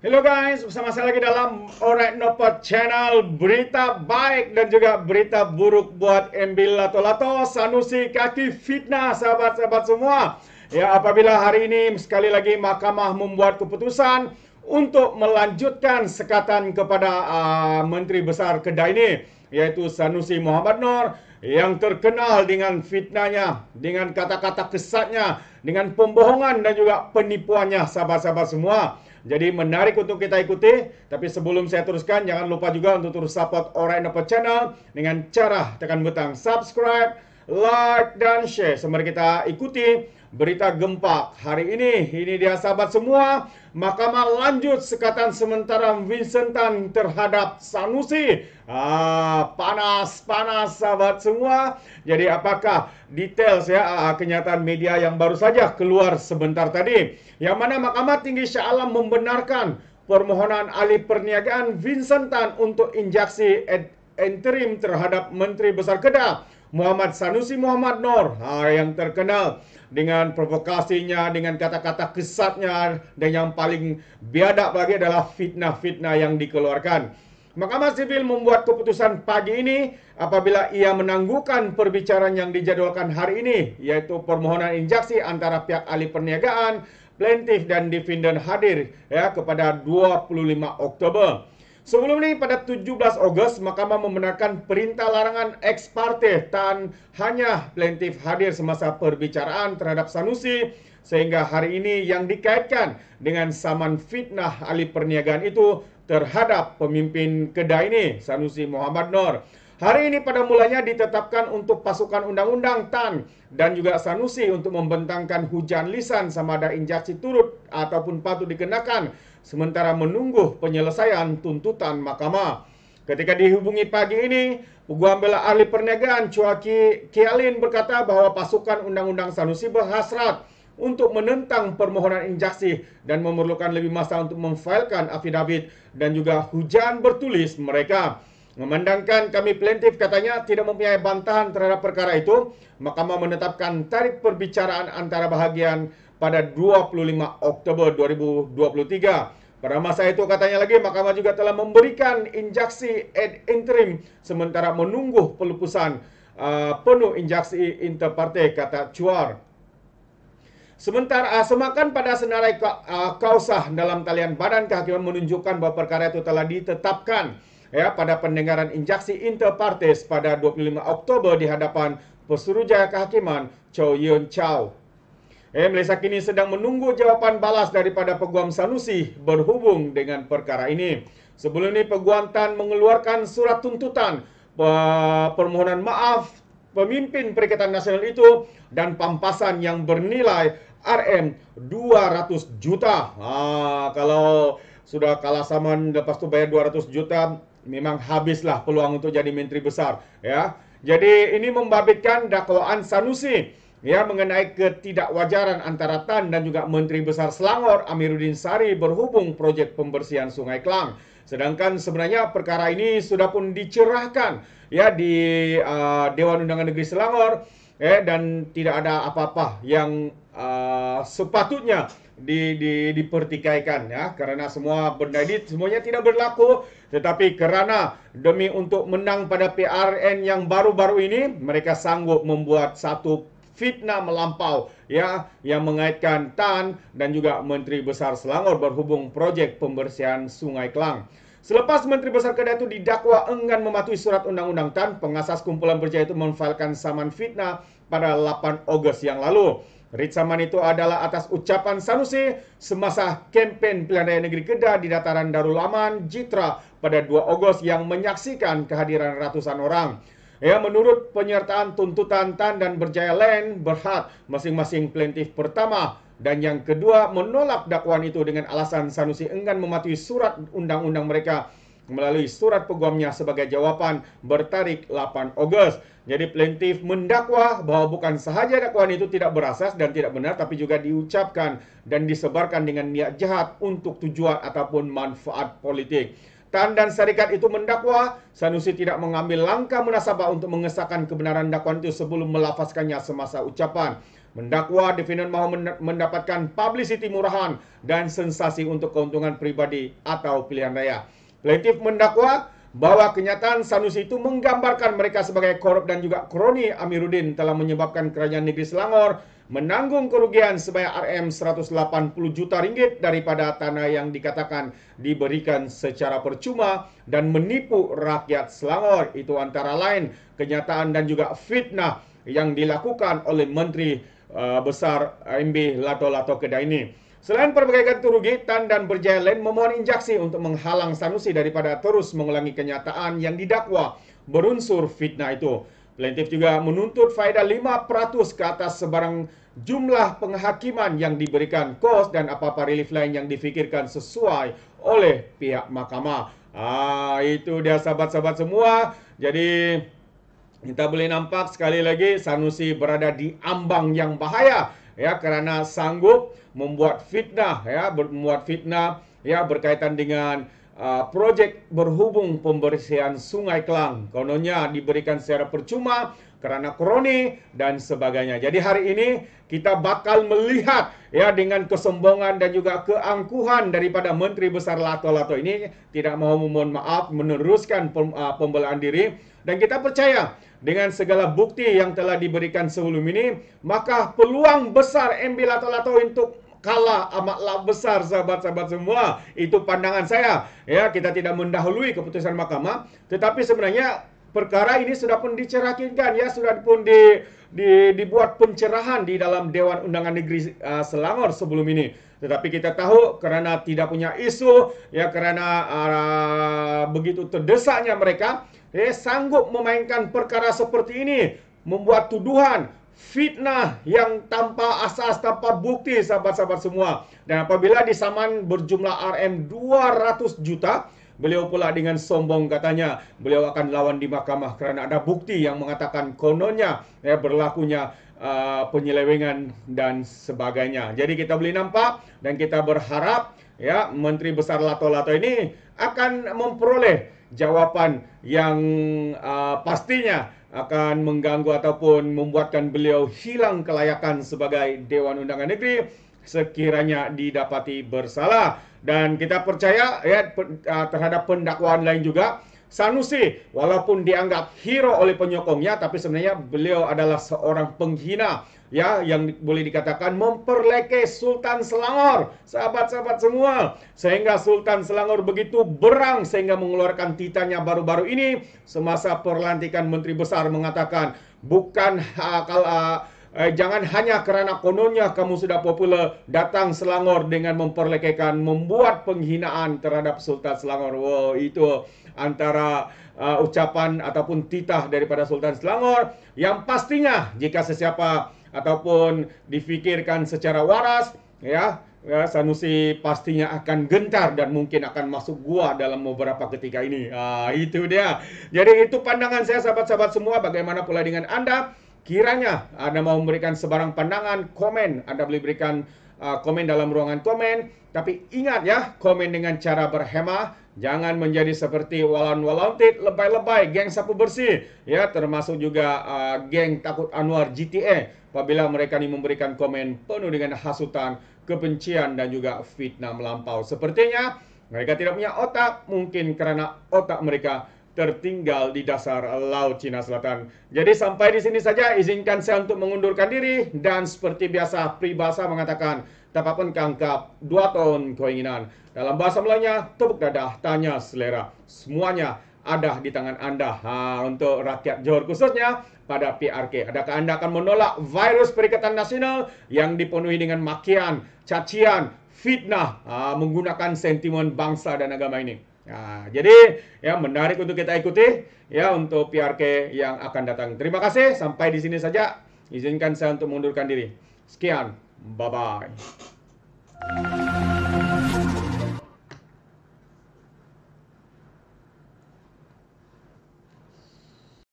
Hello guys, bersama saya lagi dalam Orek Nopot Channel Berita baik dan juga berita buruk buat Embil Lato Lato Sanusi kaki fitnah sahabat-sahabat semua Ya apabila hari ini sekali lagi mahkamah membuat keputusan Untuk melanjutkan sekatan kepada uh, Menteri Besar Kedah ini Yaitu Sanusi Muhammad Nur yang terkenal dengan fitnahnya, dengan kata-kata kesatnya, dengan pembohongan dan juga penipuannya sahabat-sahabat semua. Jadi menarik untuk kita ikuti. Tapi sebelum saya teruskan, jangan lupa juga untuk terus support orang Channel dengan cara tekan butang subscribe, like, dan share. Sembari kita ikuti berita gempa hari ini. Ini dia sahabat semua, Mahkamah lanjut sekatan sementara Vincentan terhadap Sanusi. Ah, panas, panas sahabat semua. Jadi apakah details ya ah, kenyataan media yang baru saja keluar sebentar tadi. Yang mana Mahkamah Tinggi Shah Alam membenarkan permohonan alih perniagaan Vincentan untuk injaksi interim terhadap Menteri Besar Kedah Muhammad Sanusi Muhammad Nor, ha, yang terkenal dengan provokasinya, dengan kata-kata kesatnya dan yang paling biadab lagi adalah fitnah-fitnah yang dikeluarkan. Mahkamah Sivil membuat keputusan pagi ini apabila ia menangguhkan perbicaraan yang dijadwalkan hari ini yaitu permohonan injaksi antara pihak ahli perniagaan, plaintif dan defendant hadir ya kepada 25 Oktober. Sebelum ini pada 17 Ogos, mahkamah membenarkan perintah larangan ex parte dan hanya plaintif hadir semasa perbicaraan terhadap Sanusi sehingga hari ini yang dikaitkan dengan saman fitnah ahli perniagaan itu terhadap pemimpin kedai ini Sanusi Muhammad Nur. Hari ini pada mulanya ditetapkan untuk pasukan undang-undang TAN dan juga Sanusi untuk membentangkan hujan lisan sama ada injaksi turut ataupun patut dikenakan sementara menunggu penyelesaian tuntutan mahkamah. Ketika dihubungi pagi ini, peguam bela ahli perniagaan Cuaki Kialin berkata bahwa pasukan Undang-Undang Sanusi berhasrat untuk menentang permohonan injaksi dan memerlukan lebih masa untuk memfailkan afidavit dan juga hujan bertulis mereka. Memandangkan kami plaintif katanya tidak mempunyai bantahan terhadap perkara itu, Mahkamah menetapkan tarikh perbicaraan antara bahagian pada 25 Oktober 2023. Pada masa itu katanya lagi mahkamah juga telah memberikan injaksi ad interim sementara menunggu pelepasan uh, penuh injaksi interparte kata Cuar. Sementara uh, semakan pada senarai uh, kausah dalam talian badan kehakiman menunjukkan bahwa perkara itu telah ditetapkan ya pada pendengaran injaksi interpartis pada 25 Oktober di hadapan Pesuruhjaya Kehakiman Chow Yun Chow eh Malaysia kini sedang menunggu jawaban balas daripada Peguam Sanusi berhubung dengan perkara ini. Sebelum ini Peguam Tan mengeluarkan surat tuntutan permohonan maaf pemimpin Perikatan Nasional itu dan pampasan yang bernilai RM 200 juta. Ah, kalau sudah kalah saman lepas itu bayar 200 juta memang habislah peluang untuk jadi menteri besar ya. Jadi ini membabitkan dakwaan Sanusi Ya mengenai ketidakwajaran antara TAN dan juga Menteri Besar Selangor Amiruddin Sari berhubung projek pembersihan Sungai Kelang. Sedangkan sebenarnya perkara ini sudah pun dicerahkan ya di uh, Dewan Undangan Negeri Selangor eh dan tidak ada apa-apa yang uh, sepatutnya di, di, dipertikaikan ya karena semua benda ini semuanya tidak berlaku tetapi kerana demi untuk menang pada PRN yang baru-baru ini mereka sanggup membuat satu fitnah melampau ya yang mengaitkan Tan dan juga Menteri Besar Selangor berhubung proyek pembersihan Sungai Kelang. Selepas Menteri Besar Kedai itu didakwa enggan mematuhi surat undang-undang TAN, pengasas kumpulan berjaya itu memfailkan saman fitnah pada 8 Ogos yang lalu. Ritsaman itu adalah atas ucapan Sanusi semasa kampanye pilihan raya negeri Kedah di dataran Darul Aman, Jitra pada 2 Ogos yang menyaksikan kehadiran ratusan orang. Ya, menurut penyertaan tuntutan Tan dan Berjaya Land berhak masing-masing plaintif pertama dan yang kedua menolak dakwaan itu dengan alasan Sanusi enggan mematuhi surat undang-undang mereka melalui surat peguamnya sebagai jawaban bertarik 8 Ogos. Jadi plaintif mendakwa bahwa bukan sahaja dakwaan itu tidak berasas dan tidak benar tapi juga diucapkan dan disebarkan dengan niat jahat untuk tujuan ataupun manfaat politik. Tan dan Syarikat itu mendakwa, Sanusi tidak mengambil langkah munasabah untuk mengesahkan kebenaran dakwaan itu sebelum melafazkannya semasa ucapan. Mendakwa definan mau mendapatkan publicity murahan dan sensasi untuk keuntungan pribadi atau pilihan raya. Plaintiff mendakwa bahwa kenyataan Sanusi itu menggambarkan mereka sebagai korup dan juga kroni Amiruddin telah menyebabkan kerajaan negeri Selangor menanggung kerugian sebanyak RM180 juta ringgit daripada tanah yang dikatakan diberikan secara percuma dan menipu rakyat Selangor. Itu antara lain kenyataan dan juga fitnah yang dilakukan oleh Menteri eh, Besar MB Lato Lato Kedai ini. Selain pelbagai ganti Tan dan Berjaya lain memohon injaksi untuk menghalang Sanusi daripada terus mengulangi kenyataan yang didakwa berunsur fitnah itu. Plaintiff juga menuntut faedah 5% ke atas sebarang jumlah penghakiman yang diberikan kos dan apa-apa relief lain yang difikirkan sesuai oleh pihak mahkamah. Ah, itu dia sahabat-sahabat semua. Jadi kita boleh nampak sekali lagi Sanusi berada di ambang yang bahaya ya karena sanggup membuat fitnah ya membuat fitnah ya berkaitan dengan uh, projek berhubung pembersihan Sungai Kelang kononnya diberikan secara percuma kerana kroni dan sebagainya. Jadi hari ini kita bakal melihat ya dengan kesombongan dan juga keangkuhan daripada Menteri Besar Lato-Lato ini tidak mau memohon maaf meneruskan ah, pembelaan diri dan kita percaya dengan segala bukti yang telah diberikan sebelum ini maka peluang besar MB Lato-Lato untuk kalah amatlah besar sahabat-sahabat semua. Itu pandangan saya. Ya, kita tidak mendahului keputusan mahkamah, tetapi sebenarnya perkara ini sudah pun dicerakinkan ya sudah pun di, di dibuat pencerahan di dalam Dewan Undangan Negeri uh, Selangor sebelum ini tetapi kita tahu karena tidak punya isu ya karena uh, eh, begitu terdesaknya mereka eh, sanggup memainkan perkara seperti ini membuat tuduhan fitnah yang tanpa asas, tanpa bukti sahabat-sahabat semua. Dan apabila di disaman berjumlah RM 200 juta, beliau pula dengan sombong katanya, beliau akan lawan di mahkamah kerana ada bukti yang mengatakan kononnya ya, berlakunya uh, penyelewengan dan sebagainya. Jadi kita boleh nampak dan kita berharap ya Menteri Besar Lato-Lato ini akan memperoleh jawaban yang uh, pastinya akan mengganggu ataupun membuatkan beliau hilang kelayakan sebagai Dewan Undangan Negeri sekiranya didapati bersalah dan kita percaya ya ah, terhadap pendakwaan lain juga Sanusi walaupun dianggap hero oleh penyokongnya tapi sebenarnya beliau adalah seorang penghina ya yang boleh dikatakan memperleke Sultan Selangor sahabat-sahabat semua sehingga Sultan Selangor begitu berang sehingga mengeluarkan titanya baru-baru ini semasa perlantikan menteri besar mengatakan bukan akal uh, eh, jangan hanya kerana kononnya kamu sudah popular datang Selangor dengan memperlekehkan membuat penghinaan terhadap Sultan Selangor. Wow, itu antara uh, ucapan ataupun titah daripada Sultan Selangor yang pastinya jika sesiapa ataupun difikirkan secara waras ya ya, Sanusi pastinya akan gentar dan mungkin akan masuk gua dalam beberapa ketika ini. Ah, itu dia. Jadi itu pandangan saya sahabat-sahabat semua. Bagaimana pula dengan Anda? Kiranya Anda mau memberikan sebarang pandangan, komen, Anda boleh berikan uh, komen dalam ruangan komen. Tapi ingat ya, komen dengan cara berhemah. Jangan menjadi seperti walan-walantit, lebay-lebay, geng sapu bersih. Ya, termasuk juga uh, geng takut Anwar GTA. Apabila mereka ini memberikan komen penuh dengan hasutan, kebencian dan juga fitnah melampau. Sepertinya mereka tidak punya otak, mungkin karena otak mereka tertinggal di dasar Laut Cina Selatan. Jadi sampai di sini saja izinkan saya untuk mengundurkan diri dan seperti biasa pribasa mengatakan tak apa pun kangkap dua tahun keinginan. Dalam bahasa Melayunya tepuk dada tanya selera. Semuanya ada di tangan Anda. Ha, untuk rakyat Johor khususnya pada PRK. Adakah Anda akan menolak virus Perikatan Nasional yang dipenuhi dengan makian, cacian, fitnah menggunakan sentimen bangsa dan agama ini? Nah, jadi ya menarik untuk kita ikuti ya untuk PRK yang akan datang. Terima kasih, sampai di sini saja. Izinkan saya untuk mundurkan diri. Sekian, bye-bye.